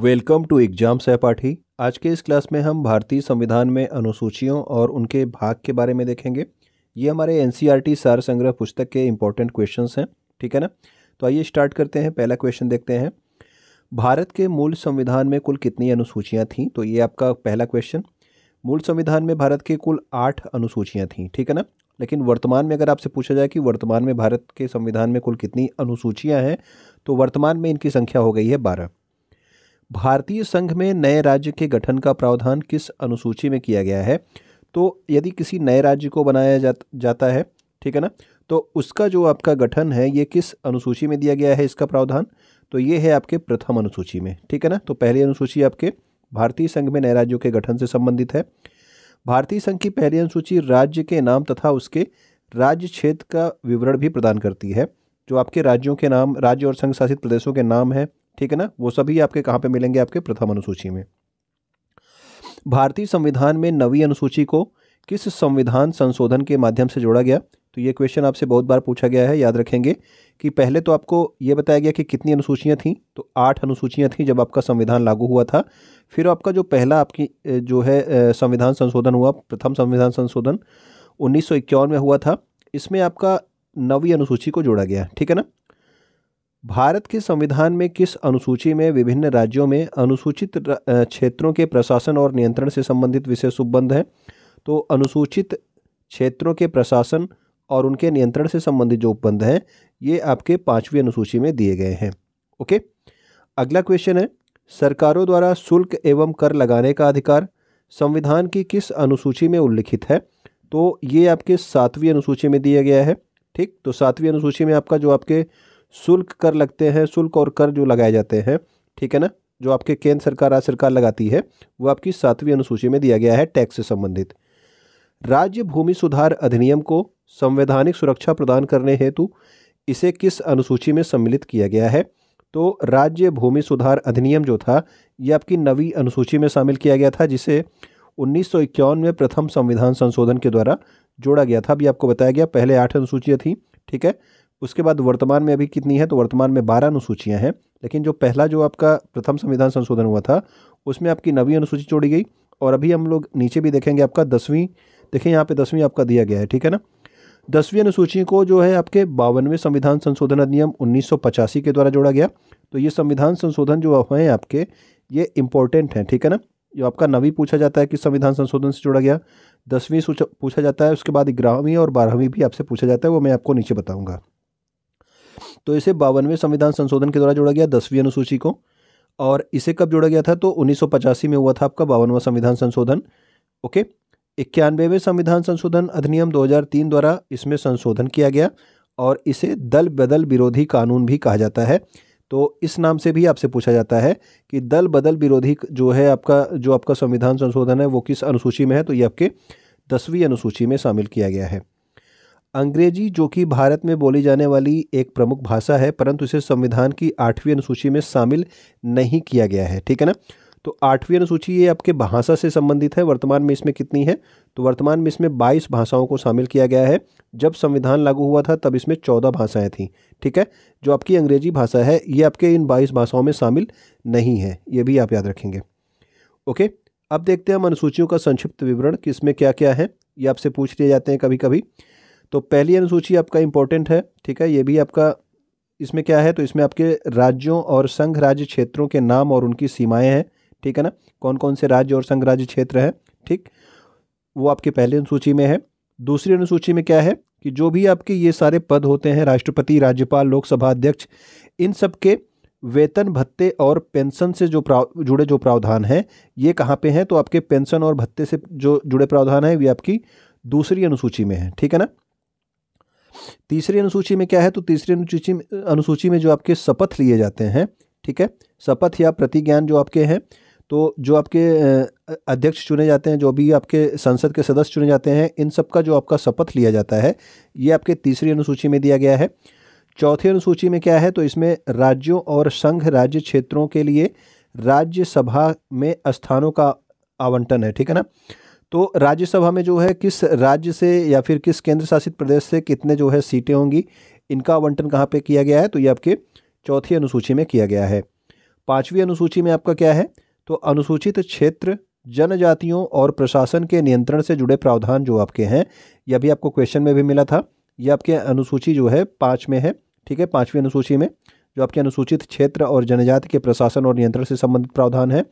welcome to exam सहपाठी आज के इस क्लास में हम भारतीय संविधान में अनुसूचियों और उनके भाग के बारे में देखेंगे ये हमारे एन e सार संग्रह पुस्तक के इंपॉर्टेंट क्वेश्चन हैं ठीक है ना तो आइए स्टार्ट करते हैं पहला क्वेश्चन देखते हैं भारत के मूल संविधान में कुल कितनी अनुसूचियाँ थीं तो ये आपका पहला क्वेश्चन मूल संविधान में भारत के कुल आठ अनुसूचियाँ थीं ठीक है ना लेकिन वर्तमान में अगर आपसे पूछा जाए कि वर्तमान में भारत के संविधान में कुल कितनी अनुसूचियाँ हैं तो वर्तमान में इनकी संख्या हो गई है बारह भारतीय संघ में नए राज्य के गठन का प्रावधान किस अनुसूची में किया गया है तो यदि किसी नए राज्य को बनाया जा, जाता है ठीक है ना तो उसका जो आपका गठन है ये किस अनुसूची में दिया गया है इसका प्रावधान तो ये है आपके प्रथम अनुसूची में ठीक है ना तो पहली अनुसूची आपके भारतीय संघ में नए राज्यों के गठन से संबंधित है भारतीय संघ की पहली अनुसूची राज्य के नाम तथा उसके राज्य क्षेत्र का विवरण भी प्रदान करती है जो आपके राज्यों के नाम राज्य और संघ शासित प्रदेशों के नाम हैं ठीक है ना वो सभी आपके कहाँ पे मिलेंगे आपके प्रथम अनुसूची में भारतीय संविधान में नवी अनुसूची को किस संविधान संशोधन के माध्यम से जोड़ा गया तो ये क्वेश्चन आपसे बहुत बार पूछा गया है याद रखेंगे कि पहले तो आपको ये बताया गया कि कितनी अनुसूचियाँ थीं तो आठ अनुसूचियाँ थीं जब आपका संविधान लागू हुआ था फिर आपका जो पहला आपकी जो है संविधान संशोधन हुआ प्रथम संविधान संशोधन उन्नीस में हुआ था इसमें आपका नवी अनुसूची को जोड़ा गया ठीक है ना भारत के संविधान में किस अनुसूची में विभिन्न राज्यों में अनुसूचित क्षेत्रों के प्रशासन और नियंत्रण से संबंधित विषय सुबंध है तो अनुसूचित क्षेत्रों के प्रशासन और उनके नियंत्रण से संबंधित जो उपबंध हैं ये आपके पाँचवीं अनुसूची में दिए गए हैं ओके अगला क्वेश्चन है सरकारों द्वारा शुल्क एवं कर लगाने का अधिकार संविधान की किस अनुसूची में उल्लिखित है तो ये आपके सातवीं अनुसूची में दिया गया है ठीक तो सातवीं अनुसूची में आपका जो आपके शुल्क कर लगते हैं शुल्क और कर जो लगाए जाते हैं ठीक है ना जो आपके केंद्र सरकार राज्य सरकार लगाती है वो आपकी सातवीं अनुसूची में दिया गया है टैक्स से संबंधित राज्य भूमि सुधार अधिनियम को संवैधानिक सुरक्षा प्रदान करने हेतु इसे किस अनुसूची में सम्मिलित किया गया है तो राज्य भूमि सुधार अधिनियम जो था ये आपकी नवी अनुसूची में शामिल किया गया था जिसे उन्नीस में प्रथम संविधान संशोधन के द्वारा जोड़ा गया था अभी आपको बताया गया पहले आठ अनुसूचियाँ थी ठीक है उसके बाद वर्तमान में अभी कितनी है तो वर्तमान में बारह अनुसूचियाँ हैं लेकिन जो पहला जो आपका प्रथम संविधान संशोधन हुआ था उसमें आपकी नवीं अनुसूची जोड़ी गई और अभी हम लोग नीचे भी देखेंगे आपका दसवीं देखें यहाँ पे दसवीं आपका दिया गया है ठीक है ना दसवीं अनुसूची को जो है आपके बावनवें संविधान संशोधन अधिनियम उन्नीस के द्वारा जोड़ा गया तो ये संविधान संशोधन जो हैं आपके ये इंपॉर्टेंट हैं ठीक है ना जो आपका नवी पूछा जाता है कि संविधान संशोधन से जोड़ा गया दसवीं पूछा जाता है उसके बाद ग्यारहवीं और बारहवीं भी आपसे पूछा जाता है वो मैं आपको नीचे बताऊँगा तो इसे बावनवें संविधान संशोधन के द्वारा जोड़ा गया दसवीं अनुसूची को और इसे कब जोड़ा गया था तो उन्नीस में हुआ था आपका बावनवा संविधान संशोधन ओके इक्यानवेवें संविधान संशोधन अधिनियम 2003 द्वारा इसमें संशोधन किया गया और इसे दल बदल विरोधी कानून भी कहा जाता है तो इस नाम से भी आपसे पूछा जाता है कि दल बदल विरोधी जो है आपका जो आपका संविधान संशोधन है वो किस अनुसूची में है तो ये आपके दसवीं अनुसूची में शामिल किया गया है अंग्रेजी जो कि भारत में बोली जाने वाली एक प्रमुख भाषा है परंतु इसे संविधान की आठवीं अनुसूची में शामिल नहीं किया गया है ठीक है ना तो आठवीं अनुसूची ये आपके भाषा से संबंधित है वर्तमान में इसमें कितनी है तो वर्तमान में इसमें बाईस भाषाओं को शामिल किया गया है जब संविधान लागू हुआ था तब इसमें चौदह भाषाएं थीं ठीक है जो आपकी अंग्रेजी भाषा है ये आपके इन बाईस भाषाओं में शामिल नहीं है ये भी आप याद रखेंगे ओके अब देखते हैं हम अनुसूचियों का संक्षिप्त विवरण कि इसमें क्या क्या है ये आपसे पूछ लिए जाते हैं कभी कभी तो पहली अनुसूची आपका इम्पोर्टेंट है ठीक है ये भी आपका इसमें क्या है तो इसमें आपके राज्यों और संघ राज्य क्षेत्रों के नाम और उनकी सीमाएं हैं ठीक है ना कौन कौन से राज्य और संघ राज्य क्षेत्र हैं ठीक वो आपके पहले अनुसूची में है दूसरी अनुसूची में क्या है कि जो भी आपके ये सारे पद होते हैं राष्ट्रपति राज्यपाल लोकसभा अध्यक्ष इन सब के वेतन भत्ते और पेंशन से जो प्राव जुड़े जो प्रावधान हैं ये कहाँ पे हैं तो आपके पेंशन और भत्ते से जो जुड़े प्रावधान हैं वे आपकी दूसरी अनुसूची में है ठीक है ना तीसरी अनुसूची में क्या है तो तीसरी अनुसूची अनुसूची में जो आपके शपथ लिए जाते हैं ठीक है शपथ या प्रतिज्ञान जो आपके हैं तो जो आपके अध्यक्ष चुने जाते हैं जो भी आपके संसद के सदस्य चुने जाते हैं इन सब का जो आपका शपथ लिया जाता है ये आपके तीसरी अनुसूची में दिया गया है चौथी अनुसूची में क्या है तो इसमें राज्यों और संघ राज्य क्षेत्रों के लिए राज्यसभा में स्थानों का आवंटन है ठीक है ना तो राज्यसभा में जो है किस राज्य से या फिर किस केंद्र शासित प्रदेश से कितने जो है सीटें होंगी इनका आवंटन कहाँ पे किया गया है तो ये आपके चौथी अनुसूची में किया गया है पाँचवीं अनुसूची में आपका क्या है तो अनुसूचित क्षेत्र जनजातियों और प्रशासन के नियंत्रण से जुड़े प्रावधान जो आपके हैं यह भी आपको क्वेश्चन में भी मिला था यह आपके अनुसूची जो है पाँच में है ठीक है पाँचवीं अनुसूची में जो आपके अनुसूचित क्षेत्र और जनजाति के प्रशासन और नियंत्रण से संबंधित प्रावधान है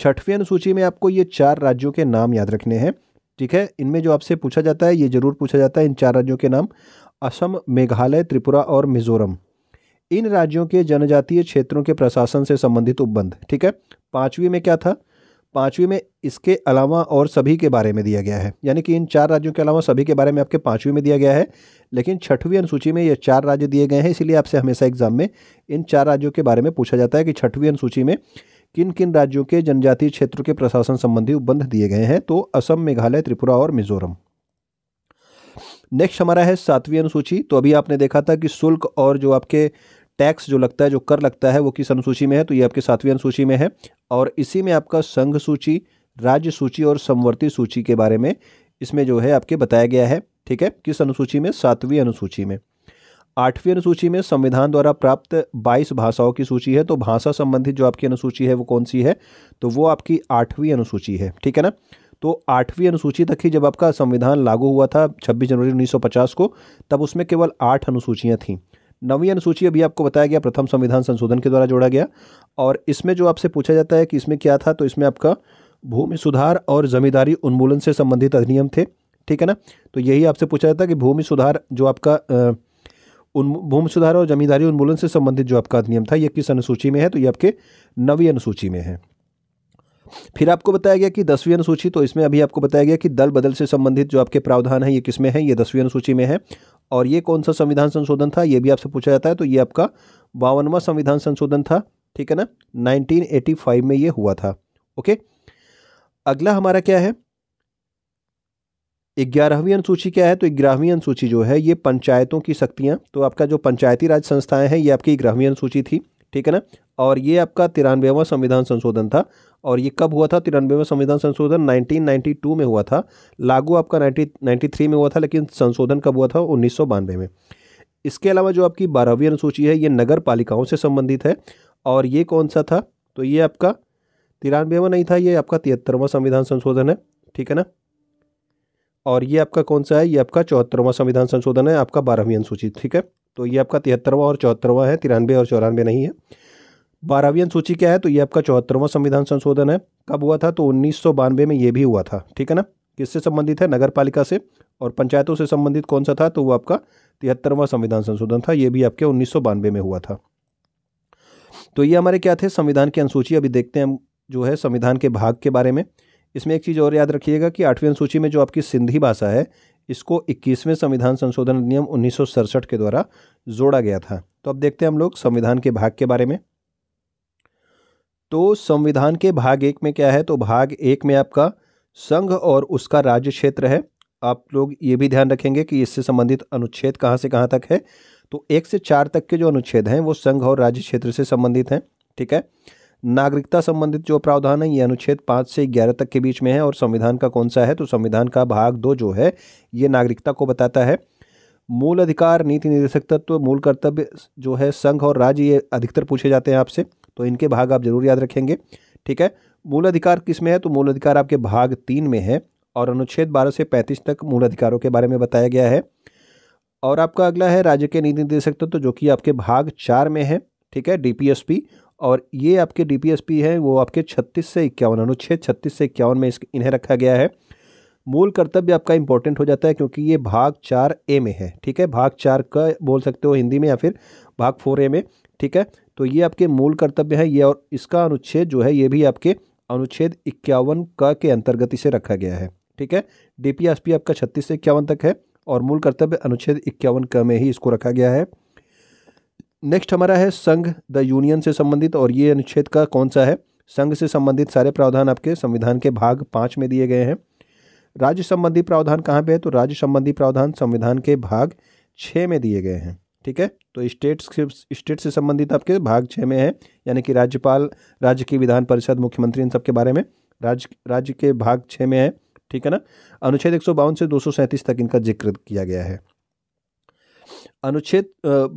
छठवीं अनुसूची में आपको ये चार राज्यों के नाम याद रखने हैं ठीक है इनमें जो आपसे पूछा जाता है ये जरूर पूछा जाता है इन चार राज्यों के नाम असम मेघालय त्रिपुरा और मिजोरम इन राज्यों के जनजातीय क्षेत्रों के प्रशासन से संबंधित उपबंध ठीक है पाँचवीं में क्या था पाँचवीं में इसके अलावा और सभी के बारे में दिया गया है यानी कि इन चार राज्यों के अलावा सभी के बारे में आपके पाँचवीं में दिया गया है लेकिन छठवीं अनुसूची में ये चार राज्य दिए गए हैं इसलिए आपसे हमेशा एग्जाम में इन चार राज्यों के बारे में पूछा जाता है कि छठवीं अनुसूची में किन किन राज्यों के जनजातीय क्षेत्र के प्रशासन संबंधी उपबंध दिए गए हैं तो असम मेघालय त्रिपुरा और मिजोरम नेक्स्ट हमारा है सातवीं अनुसूची तो अभी आपने देखा था कि शुल्क और जो आपके टैक्स जो लगता है जो कर लगता है वो किस अनुसूची में है तो ये आपके सातवीं अनुसूची में है और इसी में आपका संघ सूची राज्य सूची और संवर्ती सूची के बारे में इसमें जो है आपके बताया गया है ठीक है किस अनुसूची में सातवीं अनुसूची में आठवीं अनुसूची में संविधान द्वारा प्राप्त 22 भाषाओं की सूची है तो भाषा संबंधित जो आपकी अनुसूची है वो कौन सी है तो वो आपकी आठवीं अनुसूची है ठीक है ना तो आठवीं अनुसूची तक ही जब आपका संविधान लागू हुआ था 26 जनवरी 1950 को तब उसमें केवल आठ अनुसूचियाँ थीं नवीं अनुसूची अभी आपको बताया गया प्रथम संविधान संशोधन के द्वारा जोड़ा गया और इसमें जो आपसे पूछा जाता है कि इसमें क्या था तो इसमें आपका भूमि सुधार और जमींदारी उन्मूलन से संबंधित अधिनियम थे ठीक है ना तो यही आपसे पूछा जाता है कि भूमि सुधार जो आपका आ, उन भूमि सुधार और जमींदारी उन्मूलन से संबंधित जो आपका अधिनियम था ये किस अनुसूची में है तो ये आपके नवी अनुसूची में है फिर आपको बताया गया कि दसवीं अनुसूची तो इसमें अभी आपको बताया गया कि दल बदल से संबंधित जो आपके प्रावधान है ये किस में है ये दसवीं अनुसूची में है और ये कौन सा संविधान संशोधन था ये भी आपसे पूछा जाता है तो ये आपका बावनवा संविधान संशोधन था ठीक है ना 1985 में ये हुआ था ओके अगला हमारा क्या है ग्यारहवीं अनुसूची क्या है तो ग्यारहवीं अनुसूची जो है ये पंचायतों की शक्तियाँ तो आपका जो पंचायती राज संस्थाएं हैं ये आपकी ग्यारहवीं अनुसूची थी ठीक है ना और ये आपका तिरानवेवा संविधान संशोधन था और ये कब हुआ था तिरानवेवा संविधान संशोधन 1992 में हुआ था लागू आपका नाइन्टी में हुआ था लेकिन संशोधन कब हुआ था उन्नीस में इसके अलावा जो आपकी बारहवीं अनुसूची है ये नगर पालिकाओं से संबंधित है और ये कौन सा था तो ये आपका तिरानवेवा नहीं था ये आपका तिहत्तरवा संविधान संशोधन है ठीक है ना और ये आपका कौन सा है ये आपका चौहत्तरवां संविधान संशोधन है आपका बारहवीं अनुसूची ठीक है तो ये आपका तिहत्तरवां और चौहत्तरवां है तिरानवे और चौरानवे नहीं है बारहवीं अनुसूची क्या है तो ये आपका चौहत्तरवां संविधान संशोधन है कब हुआ था तो उन्नीस में ये भी हुआ था ठीक है ना किससे संबंधित है नगर पालिका से और पंचायतों से संबंधित कौन सा था तो वो आपका तिहत्तरवां संविधान संशोधन था ये भी आपके उन्नीस में हुआ था तो ये हमारे क्या थे संविधान की अनुसूची अभी देखते हैं हम जो है संविधान के भाग के बारे में इसमें एक चीज़ और याद रखिएगा कि आठवीं अनुसूची में जो आपकी सिंधी भाषा है इसको 21वें संविधान संशोधन अधिनियम उन्नीस के द्वारा जोड़ा गया था तो अब देखते हैं हम लोग संविधान के भाग के बारे में तो संविधान के भाग एक में क्या है तो भाग एक में आपका संघ और उसका राज्य क्षेत्र है आप लोग ये भी ध्यान रखेंगे कि इससे संबंधित अनुच्छेद कहाँ से कहाँ तक है तो एक से चार तक के जो अनुच्छेद हैं वो संघ और राज्य क्षेत्र से संबंधित हैं ठीक है नागरिकता संबंधित जो प्रावधान है ये अनुच्छेद पाँच से ग्यारह तक के बीच में है और संविधान का कौन सा है तो संविधान का भाग दो जो है ये नागरिकता को बताता है मूल अधिकार नीति निर्देशक तत्व मूल कर्तव्य जो है संघ और राज्य ये अधिकतर पूछे जाते हैं आपसे तो इनके भाग आप जरूर याद रखेंगे ठीक है मूल अधिकार किस में है तो मूल अधिकार आपके भाग तीन में है और अनुच्छेद बारह से पैंतीस तक मूल अधिकारों के बारे में बताया गया है और आपका अगला है राज्य के नीति निर्देशक तत्व जो कि आपके भाग चार में है ठीक है डी और ये आपके पी है वो आपके छत्तीस से इक्यावन अनुच्छेद छत्तीस से इक्यावन में इस इन्हें रखा गया है मूल कर्तव्य आपका इंपॉर्टेंट हो जाता है क्योंकि ये भाग चार ए में है ठीक है भाग चार का बोल सकते हो हिंदी में या फिर भाग फोर ए में ठीक है तो ये आपके मूल कर्तव्य है ये और इसका अनुच्छेद जो है ये भी आपके अनुच्छेद इक्यावन का के अंतर्गत इसे रखा गया है ठीक है पी आपका छत्तीस से इक्यावन तक है और मूल कर्तव्य अनुच्छेद इक्यावन क में ही इसको रखा गया है नेक्स्ट हमारा है संघ द यूनियन से संबंधित और ये अनुच्छेद का कौन सा है संघ से संबंधित सारे प्रावधान आपके संविधान के भाग पाँच में दिए गए हैं राज्य संबंधी प्रावधान कहाँ पे है तो राज्य संबंधी प्रावधान संविधान के भाग छः में दिए गए हैं ठीक है तो स्टेट स्टेट से संबंधित आपके भाग छः में है यानी कि राज्यपाल राज्य की विधान परिषद मुख्यमंत्री इन सब के बारे में राज्य राज्य के भाग छः में है ठीक है ना अनुच्छेद एक से दो तक इनका जिक्र किया गया है अनुच्छेद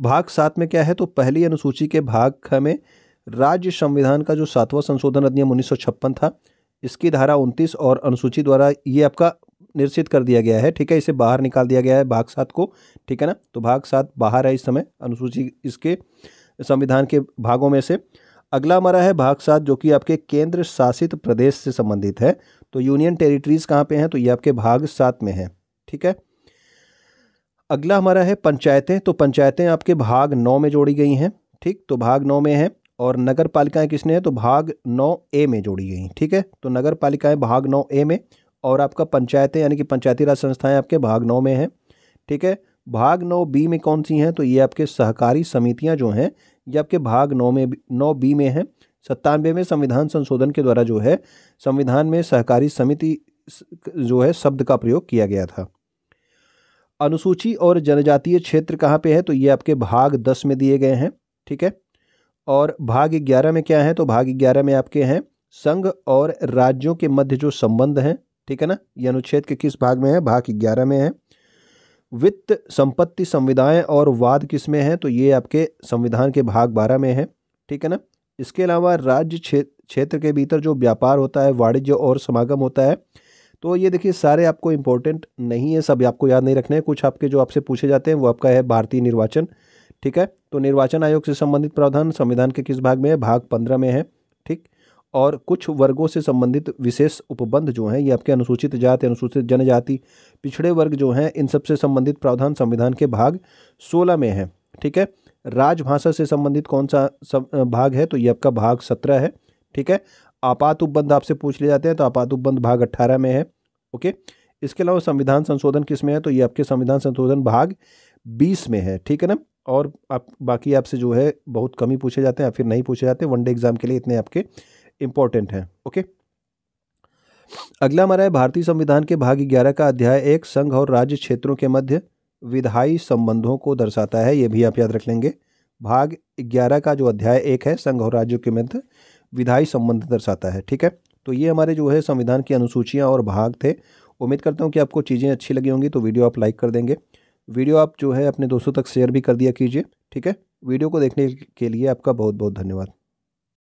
भाग सात में क्या है तो पहली अनुसूची के भाग ख में राज्य संविधान का जो सातवां संशोधन अधिनियम उन्नीस था इसकी धारा उनतीस और अनुसूची द्वारा ये आपका निर्सित कर दिया गया है ठीक है इसे बाहर निकाल दिया गया है भाग सात को ठीक है ना तो भाग सात बाहर है इस समय अनुसूची इसके संविधान के भागों में से अगला हमारा है भाग सात जो कि आपके केंद्र शासित प्रदेश से संबंधित है तो यूनियन टेरिटरीज कहाँ पे हैं तो ये आपके भाग सात में है ठीक है अगला हमारा है पंचायतें तो पंचायतें आपके भाग नौ में जोड़ी गई हैं ठीक तो भाग नौ में हैं और नगर पालिकाएँ किसने हैं तो भाग नौ ए में जोड़ी गई ठीक है तो नगर पालिकाएँ भाग नौ ए में और आपका पंचायतें यानी कि पंचायती राज संस्थाएँ आपके भाग नौ में हैं ठीक है भाग नौ बी में कौन सी हैं तो ये आपके सहकारी समितियाँ जो हैं ये आपके भाग नौ में नौ बी में हैं सत्तानवे में संविधान संशोधन के द्वारा जो है संविधान में सहकारी समिति जो है शब्द का प्रयोग किया गया था अनुसूची और जनजातीय क्षेत्र कहाँ पे है तो ये आपके भाग दस में दिए गए हैं ठीक है और भाग ग्यारह में क्या है तो भाग ग्यारह में आपके हैं संघ और राज्यों के मध्य जो संबंध हैं ठीक है ना ये अनुच्छेद के किस भाग में है भाग ग्यारह में है वित्त संपत्ति संविधाएं और वाद किस में हैं तो ये आपके संविधान के भाग बारह में है ठीक है ना इसके अलावा राज्य क्षेत्र क्षेत्र के भीतर जो व्यापार होता है वाणिज्य और समागम होता है तो ये देखिए सारे आपको इम्पोर्टेंट नहीं है सब आपको याद नहीं रखने हैं कुछ आपके जो आपसे पूछे जाते हैं वो आपका है भारतीय निर्वाचन ठीक है तो निर्वाचन आयोग से संबंधित प्रावधान संविधान के किस भाग में है भाग पंद्रह में है ठीक और कुछ वर्गों से संबंधित विशेष उपबंध जो हैं ये आपके अनुसूचित जाति अनुसूचित जनजाति पिछड़े वर्ग जो हैं इन सबसे संबंधित प्रावधान संविधान के भाग सोलह में है ठीक है राजभाषा से संबंधित कौन सा सब भाग है तो ये आपका भाग सत्रह है ठीक है आपात उपबंध आपसे पूछ लिए जाते हैं तो आपात उपबंध भाग अट्ठारह में है ओके इसके अलावा संविधान संशोधन किस में है तो ये आपके संविधान संशोधन भाग बीस में है ठीक है ना और आप बाकी आपसे जो है बहुत कम ही पूछे जाते हैं फिर नहीं पूछे जाते वनडे एग्जाम के लिए इतने आपके इंपॉर्टेंट हैं ओके अगला हमारा है भारतीय संविधान के भाग ग्यारह का अध्याय एक संघ और राज्य क्षेत्रों के मध्य विधायी संबंधों को दर्शाता है ये भी आप याद रख लेंगे भाग ग्यारह का जो अध्याय एक है संघ और राज्यों के मध्य विधायी संबंध दर्शाता है ठीक है तो ये हमारे जो है संविधान की अनुसूचियाँ और भाग थे उम्मीद करता हूँ कि आपको चीज़ें अच्छी लगी होंगी तो वीडियो आप लाइक कर देंगे वीडियो आप जो है अपने दोस्तों तक शेयर भी कर दिया कीजिए ठीक है वीडियो को देखने के लिए आपका बहुत बहुत धन्यवाद